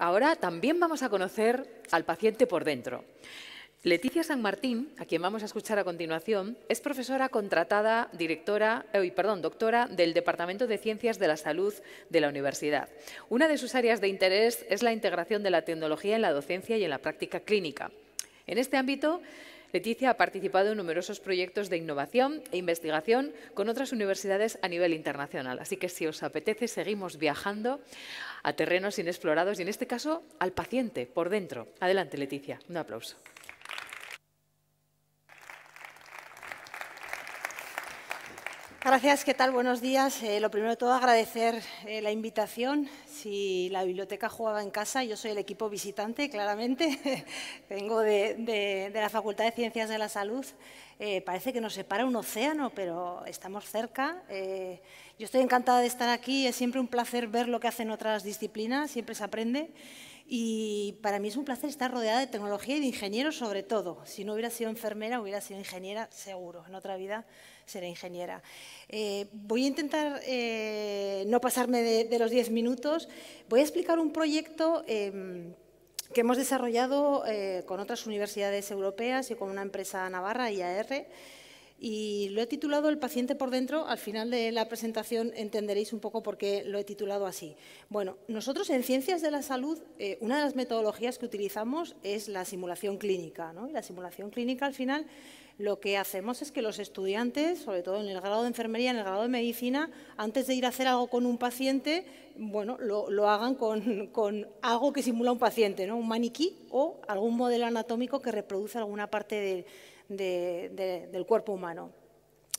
Ahora también vamos a conocer al paciente por dentro. Leticia San Martín, a quien vamos a escuchar a continuación, es profesora contratada, directora, eh, y perdón, doctora del Departamento de Ciencias de la Salud de la Universidad. Una de sus áreas de interés es la integración de la tecnología en la docencia y en la práctica clínica. En este ámbito Leticia ha participado en numerosos proyectos de innovación e investigación con otras universidades a nivel internacional. Así que si os apetece, seguimos viajando a terrenos inexplorados y en este caso al paciente por dentro. Adelante, Leticia. Un aplauso. Gracias, ¿qué tal? Buenos días. Eh, lo primero de todo, agradecer eh, la invitación. Si la biblioteca jugaba en casa, yo soy el equipo visitante, claramente. Vengo de, la Facultad de Ciencias de la Salud. Eh, parece que nos separa un océano, pero estamos cerca. yo estoy encantada de estar aquí. Es siempre un placer ver lo que hacen otras disciplinas, siempre se aprende. Y para mí es un placer estar rodeada de tecnología y de ingenieros sobre todo. Si no hubiera sido enfermera, hubiera sido ingeniera seguro. En otra vida seré ingeniera. Eh, voy a intentar eh, no pasarme de, los diez minutos. Voy a explicar un proyecto em, que hemos desarrollado eh, con otras universidades europeas y con una empresa navarra, IAR, y lo he titulado El paciente por dentro. Al final de la presentación entenderéis un poco por qué lo he titulado así. Bueno, nosotros en Ciencias de la Salud, eh, una de las metodologías que utilizamos es la simulación clínica. Y la simulación clínica, al final, lo que hacemos es que los estudiantes, sobre todo en el grado de enfermería, en el grado de medicina, antes de ir a hacer algo con un paciente, bueno, lo, hagan con, con, algo que simula un paciente, ¿no? un maniquí o algún modelo anatómico que reproduce alguna parte del del cuerpo humano.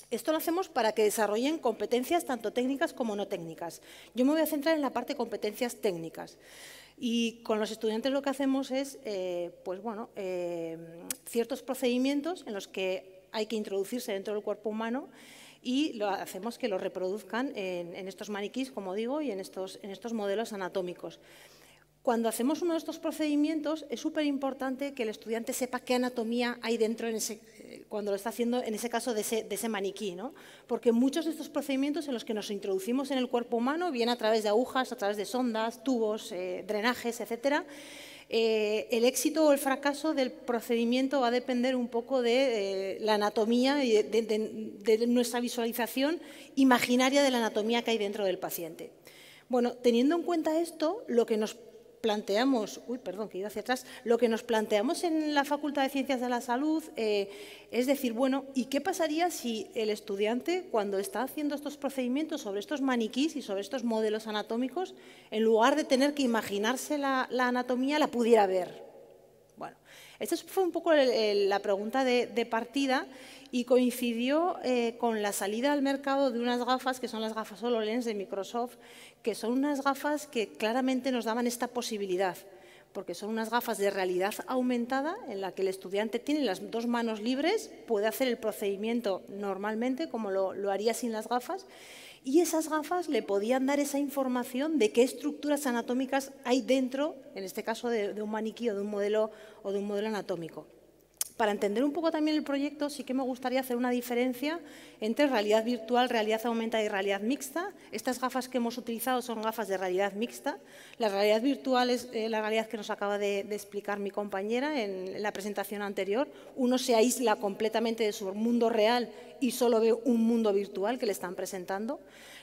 Esto lo hacemos para que desarrollen competencias tanto técnicas como no técnicas. Yo me voy a centrar en la parte de competencias técnicas. Y con los estudiantes lo que hacemos es, eh, pues eh, ciertos procedimientos en los que hay que introducirse dentro del cuerpo humano y lo hacemos que lo reproduzcan en, estos maniquís, como digo, y en estos modelos anatómicos. Cuando hacemos uno de estos procedimientos, es súper importante que el estudiante sepa qué anatomía hay dentro ese, eh, cuando lo está haciendo, en ese caso, de ese, maniquí, ¿no? Porque muchos de estos procedimientos en los que nos introducimos en el cuerpo humano, bien a través de agujas, a través de sondas, tubos, eh, drenajes, etcétera, eh, el éxito o el fracaso del procedimiento va a depender un poco de la anatomía y de, de nuestra visualización imaginaria de la anatomía que hay dentro del paciente. Bueno, teniendo en cuenta esto, lo que nos planteamos, uy, perdón, que hacia atrás, lo que nos planteamos en la Facultad de Ciencias de la Salud eh, es decir, bueno, ¿y qué pasaría si el estudiante, cuando está haciendo estos procedimientos sobre estos maniquís y sobre estos modelos anatómicos, en lugar de tener que imaginarse la anatomía, la pudiera ver? Esta fue un poco la pregunta de, partida y coincidió eh, con la salida al mercado de unas gafas, que son las gafas HoloLens de Microsoft, que son unas gafas que claramente nos daban esta posibilidad porque son unas gafas de realidad aumentada en la que el estudiante tiene las dos manos libres, puede hacer el procedimiento normalmente como lo haría sin las gafas y esas gafas le podían dar esa información de qué estructuras anatómicas hay dentro, en este caso de, un maniquí o de un modelo, o de un modelo anatómico. Para entender un poco también el proyecto, sí que me gustaría hacer una diferencia entre realidad virtual, realidad aumentada y realidad mixta. Estas gafas que hemos utilizado son gafas de realidad mixta. La realidad virtual es eh, la realidad que nos acaba de, explicar mi compañera en, la presentación anterior. Uno se aísla completamente de su mundo real y solo ve un mundo virtual que le están presentando.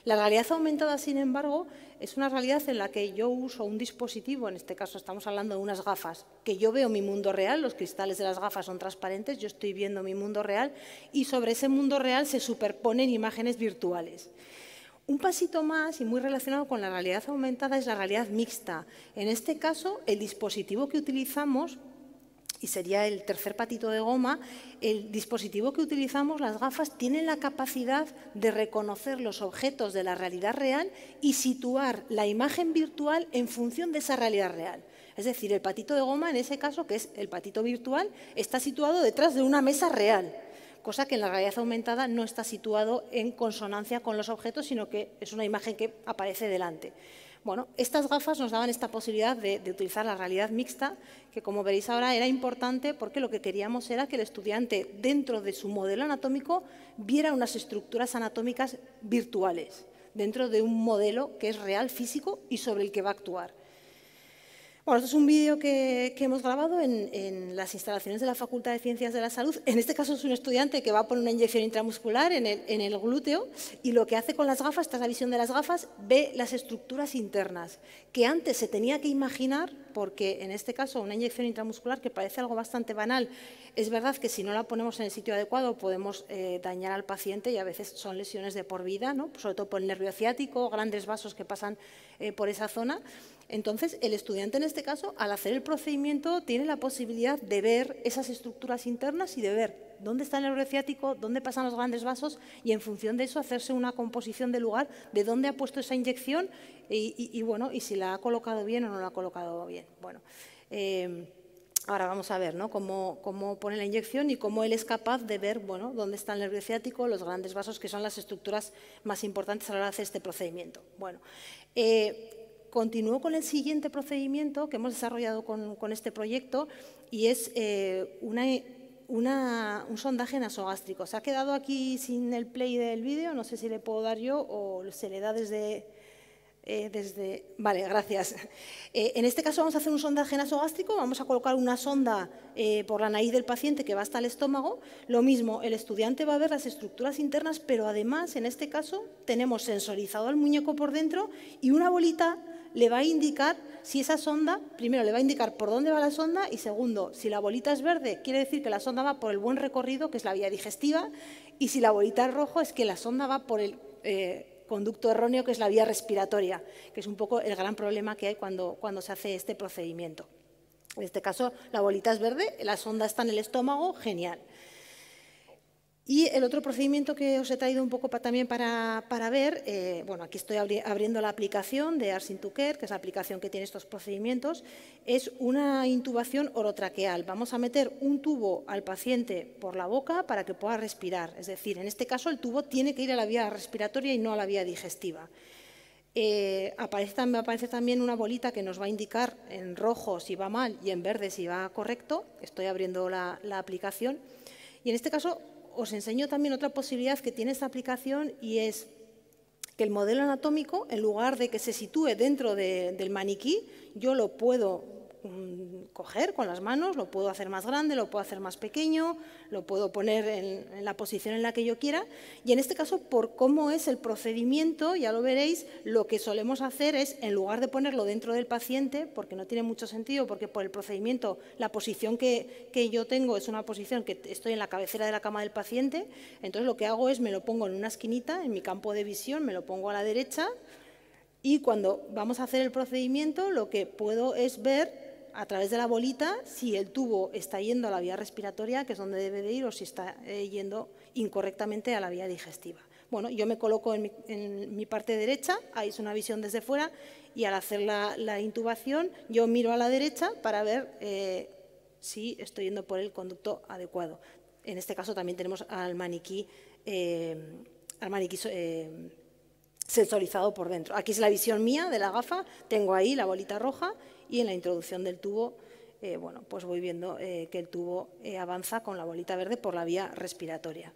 La realidad aumentada, sin embargo, es una realidad en la que yo uso un dispositivo, en este caso estamos hablando de unas gafas que yo veo mi mundo real, los cristales de las gafas son transparentes, yo estoy viendo mi mundo real y sobre ese mundo real se superponen imágenes virtuales. Un pasito más y muy relacionado con la realidad aumentada es la realidad mixta. En este caso, el dispositivo que utilizamos, y sería el tercer patito de goma, el dispositivo que utilizamos, las gafas, tienen la capacidad de reconocer los objetos de la realidad real y situar la imagen virtual en función de esa realidad real. Es decir, el patito de goma, en ese caso, que es el patito virtual, está situado detrás de una mesa real, cosa que en la realidad aumentada no está situado en consonancia con los objetos, sino que es una imagen que aparece delante. Bueno, estas gafas nos daban esta posibilidad de, de, utilizar la realidad mixta, que como veréis ahora era importante porque lo que queríamos era que el estudiante dentro de su modelo anatómico viera unas estructuras anatómicas virtuales, dentro de un modelo que es real físico y sobre el que va a actuar. Bueno, esto es un vídeo que, hemos grabado en, las instalaciones de la Facultad de Ciencias de la Salud. En este caso es un estudiante que va a poner una inyección intramuscular en el, en el glúteo y lo que hace con las gafas, esta la visión de las gafas, ve las estructuras internas que antes se tenía que imaginar porque en este caso una inyección intramuscular que parece algo bastante banal, es verdad que si no la ponemos en el sitio adecuado podemos eh, dañar al paciente y a veces son lesiones de por vida, ¿no? sobre todo por el nervio ciático, grandes vasos que pasan eh, por esa zona. Entonces, el estudiante en este caso, al hacer el procedimiento, tiene la posibilidad de ver esas estructuras internas y de ver dónde está el nervio ciático, dónde pasan los grandes vasos y en función de eso hacerse una composición del lugar, de dónde ha puesto esa inyección y, bueno, y si la ha colocado bien o no la ha colocado bien. Bueno, eh, Ahora vamos a ver cómo, cómo, pone la inyección y cómo él es capaz de ver bueno, dónde está el nervio ciático, los grandes vasos, que son las estructuras más importantes a la hora de hacer este procedimiento. Bueno, eh, continúo con el siguiente procedimiento que hemos desarrollado con, este proyecto y es eh, una un sondaje nasogástrico. Se ha quedado aquí sin el play del vídeo, no sé si le puedo dar yo o se le da desde... Eh, desde... Vale, gracias. Eh, en este caso vamos a hacer un sondaje nasogástrico, vamos a colocar una sonda eh, por la nariz del paciente que va hasta el estómago. Lo mismo, el estudiante va a ver las estructuras internas, pero además, en este caso, tenemos sensorizado al muñeco por dentro y una bolita le va a indicar si esa sonda, primero le va a indicar por dónde va la sonda y segundo, si la bolita es verde, quiere decir que la sonda va por el buen recorrido, que es la vía digestiva, y si la bolita es rojo, es que la sonda va por el eh, conducto erróneo, que es la vía respiratoria, que es un poco el gran problema que hay cuando, cuando se hace este procedimiento. En este caso, la bolita es verde, la sonda está en el estómago, genial. Y el otro procedimiento que os he traído un poco también para, ver, eh, bueno, aquí estoy abriendo la aplicación de Arsin to Care, que es la aplicación que tiene estos procedimientos, es una intubación orotraqueal. Vamos a meter un tubo al paciente por la boca para que pueda respirar. Es decir, en este caso el tubo tiene que ir a la vía respiratoria y no a la vía digestiva. Eh, aparece, aparece también una bolita que nos va a indicar en rojo si va mal y en verde si va correcto. Estoy abriendo la, la aplicación. Y en este caso os enseño también otra posibilidad que tiene esta aplicación y es que el modelo anatómico, en lugar de que se sitúe dentro del maniquí, yo lo puedo coger con las manos, lo puedo hacer más grande, lo puedo hacer más pequeño, lo puedo poner en, la posición en la que yo quiera. Y en este caso, por cómo es el procedimiento, ya lo veréis, lo que solemos hacer es, en lugar de ponerlo dentro del paciente, porque no tiene mucho sentido, porque por el procedimiento la posición que yo tengo es una posición que estoy en la cabecera de la cama del paciente, entonces lo que hago es me lo pongo en una esquinita, en mi campo de visión, me lo pongo a la derecha, y cuando vamos a hacer el procedimiento, lo que puedo es ver a través de la bolita si el tubo está yendo a la vía respiratoria, que es donde debe de ir, o si está eh, yendo incorrectamente a la vía digestiva. Bueno, yo me coloco en mi, parte derecha, ahí es una visión desde fuera, y al hacer la, intubación yo miro a la derecha para ver eh, si estoy yendo por el conducto adecuado. En este caso también tenemos al maniquí, eh, al maniquí sensorizado por dentro. Aquí es la visión mía de la gafa, tengo ahí la bolita roja y en la introducción del tubo, eh, bueno, pues voy viendo eh, que el tubo eh, avanza con la bolita verde por la vía respiratoria.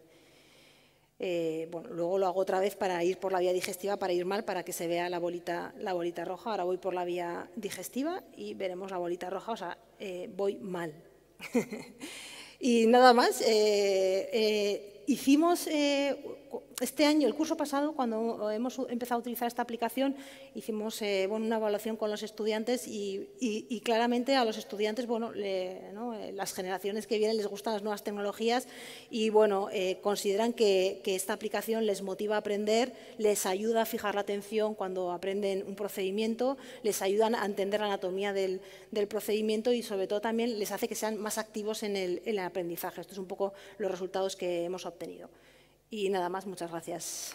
bueno, luego lo hago otra vez para ir por la vía digestiva, para ir mal, para que se vea la bolita, la bolita roja. Ahora voy por la vía digestiva y veremos la bolita roja, o sea, voy mal. y nada más, hicimos este año, el curso pasado, cuando eh, hemos empezado a utilizar esta aplicación, hicimos eh, una evaluación con los estudiantes y, claramente a los estudiantes, bueno, eh, las generaciones que vienen les gustan las nuevas tecnologías y bueno, consideran que, esta aplicación les motiva a aprender, les ayuda a fijar la atención cuando aprenden un procedimiento, les ayudan a entender la anatomía del, procedimiento y sobre todo también les hace que sean más activos en el, en el aprendizaje. Esto es un poco los resultados que hemos obtenido. Y nada más, muchas gracias.